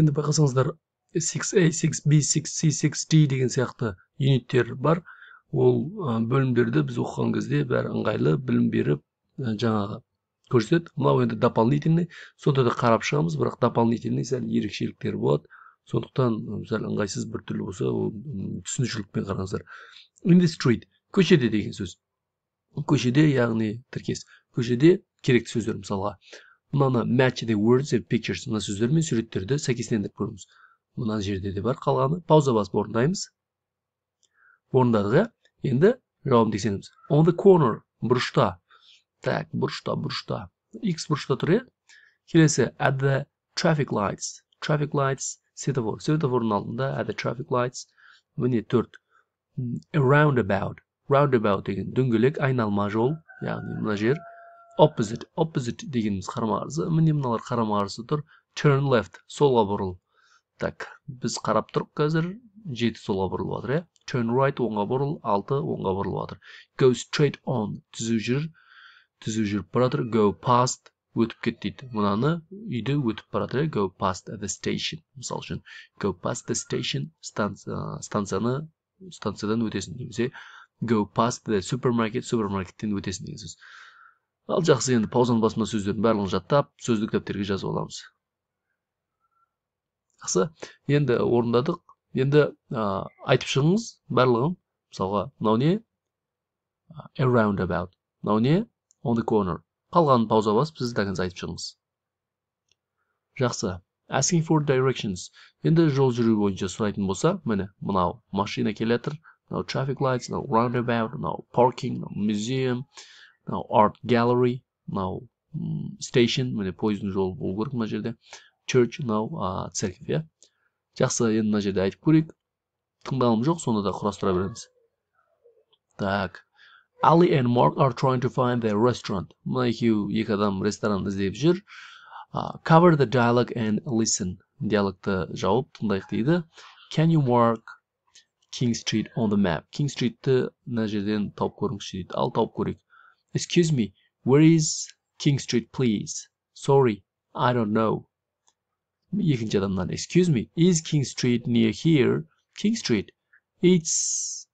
енді байқасаңыздар 6 a 6 b 6 c 6 d деген сияқты юниттер бар ол бөлімдерді біз оқыған кезде бәрі ыңғайлы білім беріп жаңағы көрсетеді мынау енді дополнительный сонда да қарап шығамыз бірақ дополнительный сәл ерекшеліктері болады сондықтан сәл ыңғайсыз түрлі болса ол түсінушілікпен қараңыздар in the көшеде деген сөз көшеде яғни тіркес көшеде керекті сөздер мысалға мынаны match the words and pictures мына сөздер мен суреттерді сәйкестендіріп көріңіз мына жерде де бар қалғаны пауза басып орындаймыз орындадық иә енді жауабын тексереміз on the corner бұрышта так бұрышта бұрышта x бұрышта тұр иә келесі at the traffic lights traffic lights светофор светофордың алдында at the traffic lights міне төрт roundabout roundabout деген дөңгелек айналма жол яғни мына жер opposite opposite дегеніміз қарама қарсы міне мыналар қарама қарсы тұр turn left солға бұрыл так біз қарап тұрық қазір жеті солға бұрылып жатыр иә turn right оңға бұрыл алты оңға бұрылып жатыр go straight on түзу жүр түзу жүріп бара жатыр go past өтіп кет дейді мынаны үйді өтіп бара жатыр go past the station мысалы үшін go past the station станцияны станциядан өтесің немесе go past the supermarket супермаркеттен өтесің деген сөз ал жақсы енді паузаның басында сөздердің барлығын жаттап сөздік дәптерге жазып аламыз жақсы енді орындадық енді айтып шығыңыз барлығын мысалға мынау не Around about. мынау не on the corner қалғанын пауза басып сіз айтып шығыңыз жақсы asking for directions енді жол жүру бойынша сұрайтын болса міне мынау машина келетір, мынау traffic lights мынау roundabout мынау parking museum мынау арт gallery мынау station міне пойыздың жолы болу керек мына жерде church мынау церковь иә жақсы енді мына жерде айтып көрейік тыңдалым жоқ сонда да құрастыра береміз так Ali and Mark are trying to find their restaurant. Мына екеуі екі адам ресторан іздеп жүр. cover the dialogue and listen. Диалогты жауып тыңдайық дейді. Can you mark King Street on the map? King Streetті мына жерден тауып көріңізші дейді. Ал тауып көрейік. Excuse me, where is King Street, please? Sorry, I don't know." 이행자 Excuse me, is King Street near here? King Street? It's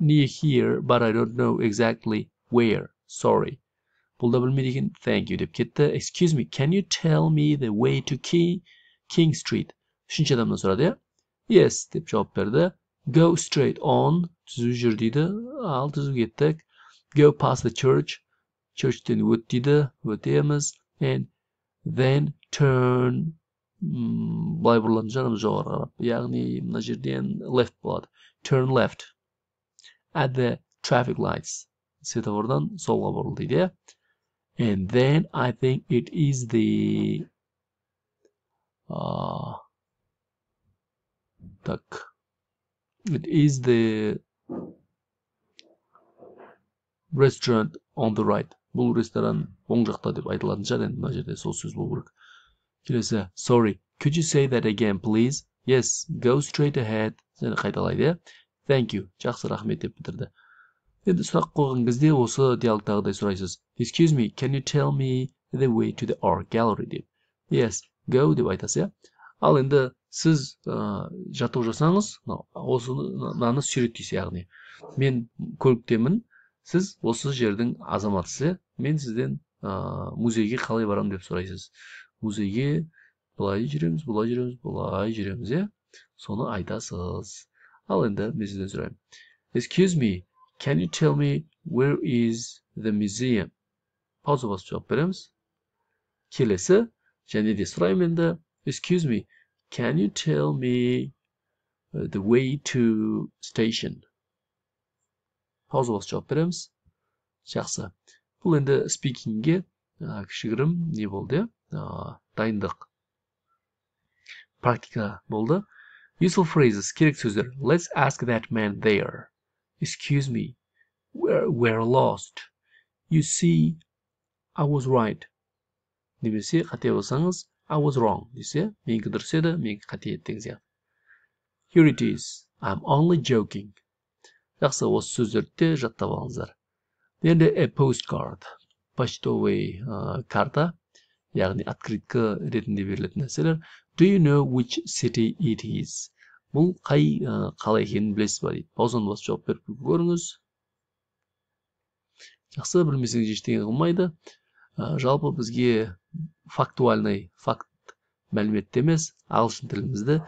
near here but I don't know exactly where. Sorry. bulabilmediğin thank you deb Excuse me, can you tell me the way to King King Street? Shuncha adamdan Yes deb javob Go straight on, tuzib yur deydi. Al tuzib go past the church church then Kirsten Woodida, Woodemans, and then turn mm, Biberlanacağım zor Arap. Yani Nacir'den left blood. Turn left at the traffic lights. Semafordan sola vuruldu And then I think it is the uh, tak. It is the restaurant on the right бұл ресторан оң жақта деп айтылатын шығар енді мына жерде сол сөз болу керек келесі sorry could you say that again please yes go straight ahead және қайталайды иә thank you жақсы рахмет деп бітірді енді сұрақ қойған кезде осы диалогтағыдай сұрайсыз excuse me can you tell me the way to the art gallery деп yes go деп айтасыз иә ал енді сіз ә, жату жасаңыз осы осынаны суреттейсіз яғни мен көліктемін сіз осы жердің азаматысы мен сізден ә, музейге қалай барамын деп сұрайсыз музейге былай жүреміз былай жүреміз былай жүреміз иә соны айтасыз ал енді мен сізден сұраймын excuse me can you tell me where is the museum пауза басып жауап береміз келесі және де сұраймын енді excuse me can you tell me э, the way to station басып жауап береміз жақсы бұл енді спикингге ә, кішігірім не болды иә дайындық практика болды useful phrases керек сөздер let's ask that man there excuse me we're, we're lost you see I was right немесе қате болсаңыз I was wrong десе менікі дұрыс еді менікі қате еді деген сияқты here it is I'm only joking жақсы осы сөздерді де жаттап алыңыздар енді a э, postcard почтовый ә, карта яғни открытка ретінде берілетін нәрселер do you know which city it is бұл қай ә, қала екенін білесіз ба дейді паузаны басып жауап беріп көріңіз жақсы білмесеңіз ештеңе қылмайды ә, жалпы бізге фактуальный факт мәліметті емес ағылшын тілімізді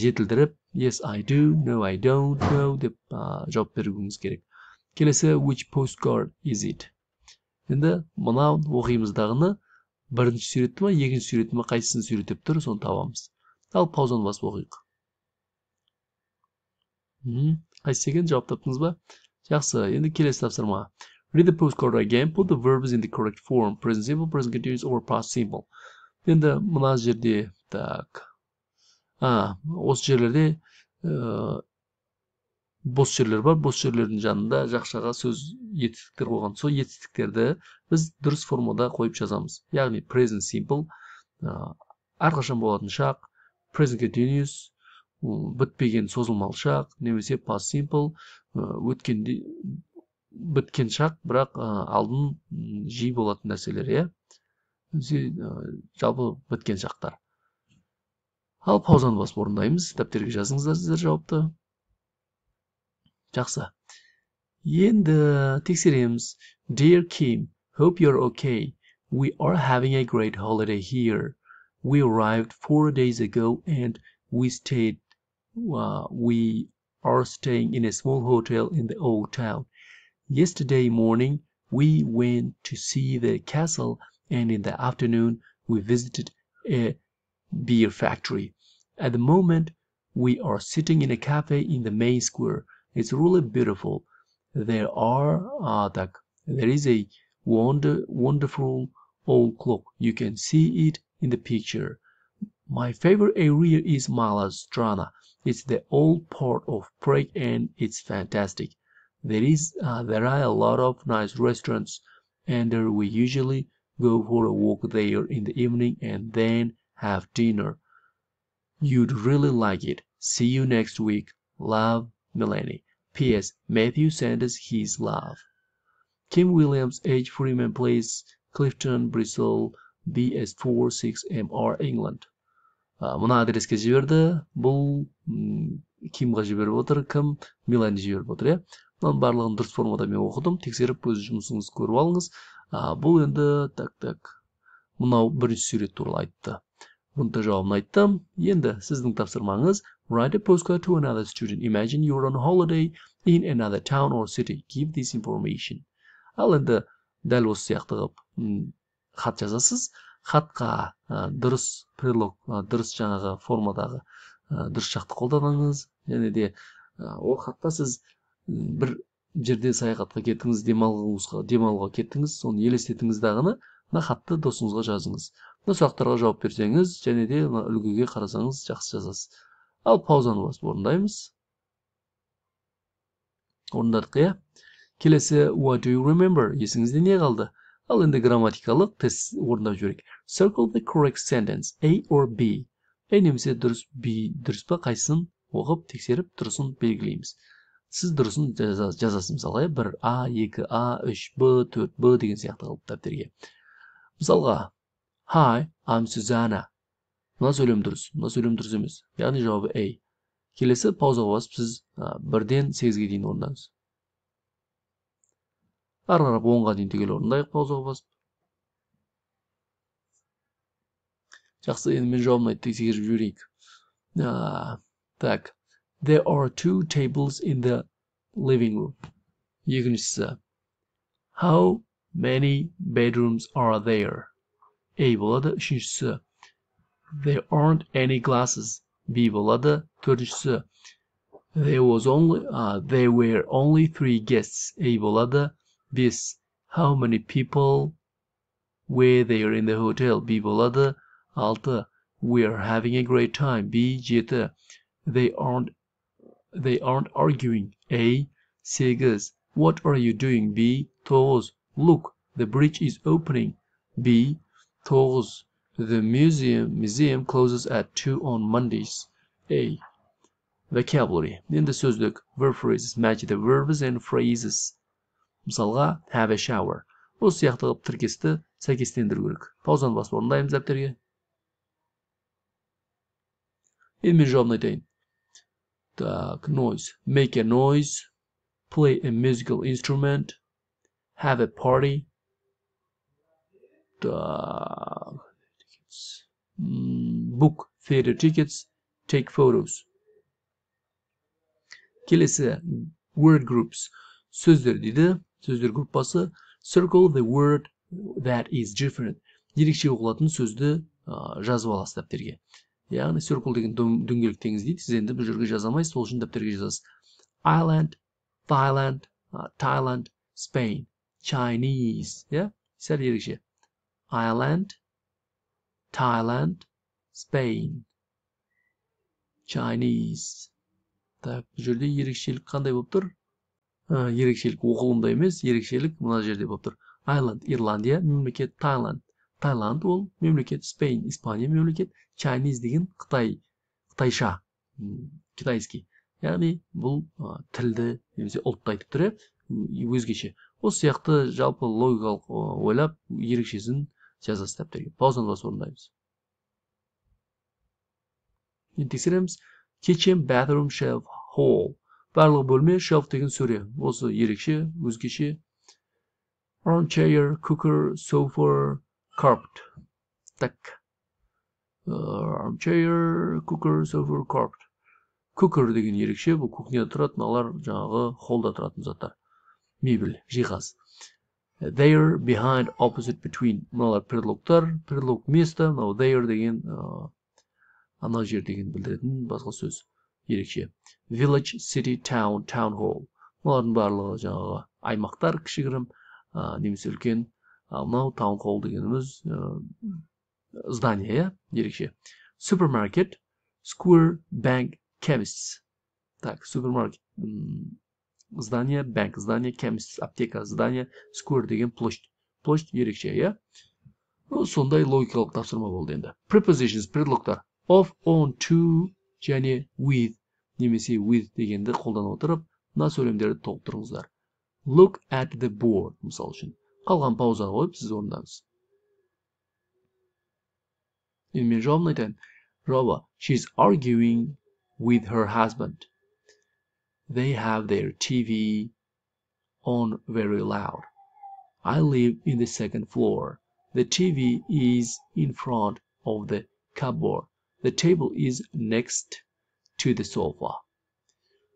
жетілдіріп yes i do no i don't know деп жауап беруіңіз керек келесі which postcard is it енді мынау оқимыздағыны бірінші суреті ма екінші суреті ма қайсысын суреттеп тұр соны табамыз ал паузаны басып оқиық қайсысы екен жауап таптыңыз ба жақсы енді келесі тапсырма read the postcard again put the verbs in the correct form present simple present continuous or past simple енді мына жерде так а осы жерлерде ә, бос жерлер бар бос жерлердің жанында жақшаға сөз етістіктер қойған сол етістіктерді біз дұрыс формада қойып жазамыз яғни present simple ә, әрқашан болатын шақ present continuous бітпеген созылмалы шақ немесе past simple e, өткенде біткен шақ бірақ алдын жиі болатын нәрселер иә жалпы біткен шақтар ал паузаны басып орындаймыз дәптерге жазыңыздар сіздер жауапты жақсы енді тексереміз dear kim hope you're okay we are having a great holiday here we arrived four days ago and we stayed uh, we are staying in a small hotel in the old town yesterday morning we went to see the castle and in the afternoon we visited a beer factory. At the moment we are sitting in a café in the main square. It's really beautiful. There are uh, tak there is a wonderful old clock you can see it in the picture. My favourite area is Mala It's the old part of Prague and it's fantastic. There uh, are a lot of nice restaurants and uh, we usually go for a walk there in the evening and then have dinner. You'd really like it. See you next week. Love, Melanie. P.S. Matthew Sanders, us his love. Kim Williams, H. Freeman Place, Clifton, Bristol, BS46MR, England. Uh, мына адреске жіберді бұл кимға жіберіп отыр кім милан жіберіп отыр иә мынаның барлығын дұрыс формада мен оқыдым тексеріп өз жұмысыңызды көріп алыңыз бұл енді так так мынау бірінші сурет туралы айтты Бұнда жауабын айттым енді сіздің тапсырмаңыз write a postcard to another student imagine you're on holiday in another town or city give this information ал енді дәл осы сияқты қылып хат жазасыз хатқа дұрыс прелог, дұрыс жаңағы формадағы дұрыс жақты қолданыңыз және де ол хатта сіз бір жерде саяхатқа кеттіңіз демалуға кеттіңіз соны елестетіңіз дағыны мына хатты досыңызға жазыңыз бұл сұрақтарға жауап берсеңіз және де мына үлгіге қарасаңыз жақсы жазасыз ал паузаны басып орындаймыз орындадық иә келесі what do you remember есіңізде не қалды ал енді грамматикалық тест орындап жіберейік circle the correct sentence a or b a немесе дұрыс b дұрыс па қайсысын оқып тексеріп дұрысын белгілейміз сіз дұрысын жазасыз мысалға иә? бір а екі а үш б төрт б деген сияқты қылып дәптерге мысалға Hi, I'm Susanna. Мұна сөйлем дұрыс мұна сөйлем дұрыс емес яғни жауабы A келесі паузаға басып сіз бірден сегізге дейін орындаңыз ары қарап онға дейін түгел орындайық паузаға басып жақсы енді мен жауабын айттық тексеріп жіберейік так there are two tables in the living room екіншісі how many bedrooms are there Eyvoladı üçüncüsü. There aren't any glasses. Bivoladı dördüncüsü. There was only uh, there were only three guests. Eyvoladı biz. How many people were there in the hotel? Bivoladı altı. We're having a great time. B yedi. They aren't they aren't arguing. A sekiz. What are you doing? B toğuz. Look, the bridge is opening. B Thors. the museum museum closes at two on Mondays. a. Vocabulary. In the sözlük, verb phrases the verbs and phrases. Мысалға, have a shower. Осы сияқты қылып тіркесті сәйкестендіру керек. Паузаны басып орындаймыз дәптерге. Енді мен жауабын айтайын. noise. Make a noise. Play a musical instrument. Have a party. Так. Mm, book theater tickets. Take photos. Келесі word groups. Сөздер дейді. Сөздер группасы. Circle the word that is different. Ерекше оқылатын сөзді ә, жазып аласыз дәптерге. Яғни circle деген дөңгелек теңіз дейді. Сіз енді бұл жерге жаза алмайсыз, сол үшін дәптерге жазасыз. Island, Thailand, Thailand, Spain, Chinese, иә? Сәл ерекше. Ireland, Thailand, Spain. Chinese. Так, бұл жерде ерекшелік қандай болып тұр? ерекшелік оқылымда емес, ерекшелік мына жерде болып тұр. Ireland, Ирландия, мемлекет Thailand. Тайланд ол мемлекет Spain, Испания мемлекет. Chinese деген Қытай, Қытайша, китайский. Яғни бұл тілді немесе ұлтты айтып тұр, иә, өзгеше. Осы сияқты жалпы логикалық ойлап ерекшесін Ceza stepleri орындаймыз енді тексереміз kitchen bathroom shelf hall барлығы бөлме shelf деген сөре осы ерекше өзгеше armchair cooker sofa carpet так armchair cooker sofa carpet cooker деген ерекше бұл кухняда тұратын алар жаңағы холлда тұратын заттар мебель жиһаз There, behind, opposite, between мыналар предлогтар предлог место мынау there деген ана жер деген білдіретін басқа сөз ерекше village city town town hall мыналардың барлығы жаңағы аймақтар кішігірім немесе үлкен мынау таун холл дегеніміз здание иә ерекше супермаркет square bank chemist так супермаркет здание банк здание кемс, аптека здание сквер деген площадь площадь ерекше иә сондай логикалық тапсырма болды енді prepositions предлогтар of on to және with немесе with дегенді қолдана отырып мына сөйлемдерді толықтырыңыздар look at the board мысалы үшін қалған паузаны қойып сіз орындаңыз енді мен жауабын айтайын жауабы she's arguing with her husband They have their T.V. on very loud. I live in the second floor. The T.V. is in front of the cupboard. The table is next to the sofa."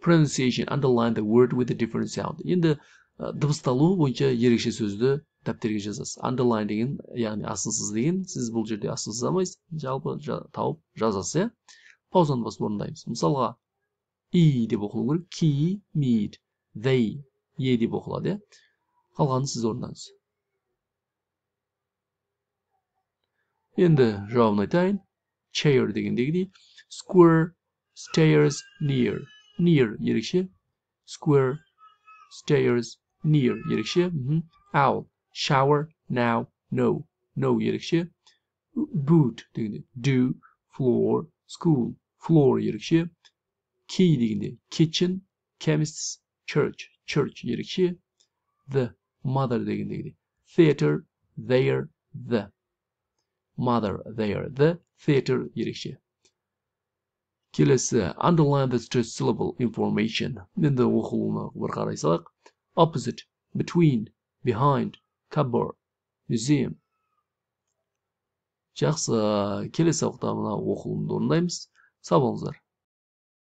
Pronunciation Underline the word with a different sound. Endi дыбысталуы боюнча ерекше сөздү таптирге жазасыз. Underline деген, яғни асылсыз деген. Сіз бұл жерде асылсыз алмайсыз, жалпы жа, тауып жазасыз, е? Паузаны басып орындаймыз. Мысалға, и деп оқылу керек ки мид they е деп оқылады иә қалғанын сіз орындаңыз енді жауабын айтайын chair дегендегідей square stairs near near ерекше square stairs near ерекше mhm. owl shower now no no ерекше boot дегенде do floor school floor ерекше K ile kitchen, chemist, church, church yeri iki, the mother ile theater, there, the. Mother, there, the, theater yeri iki. келесі underline the stress syllable information енді оқылуына бір қарай opposite between behind cupboard museum жақсы келесі уақытта мына оқылымды орындаймыз сау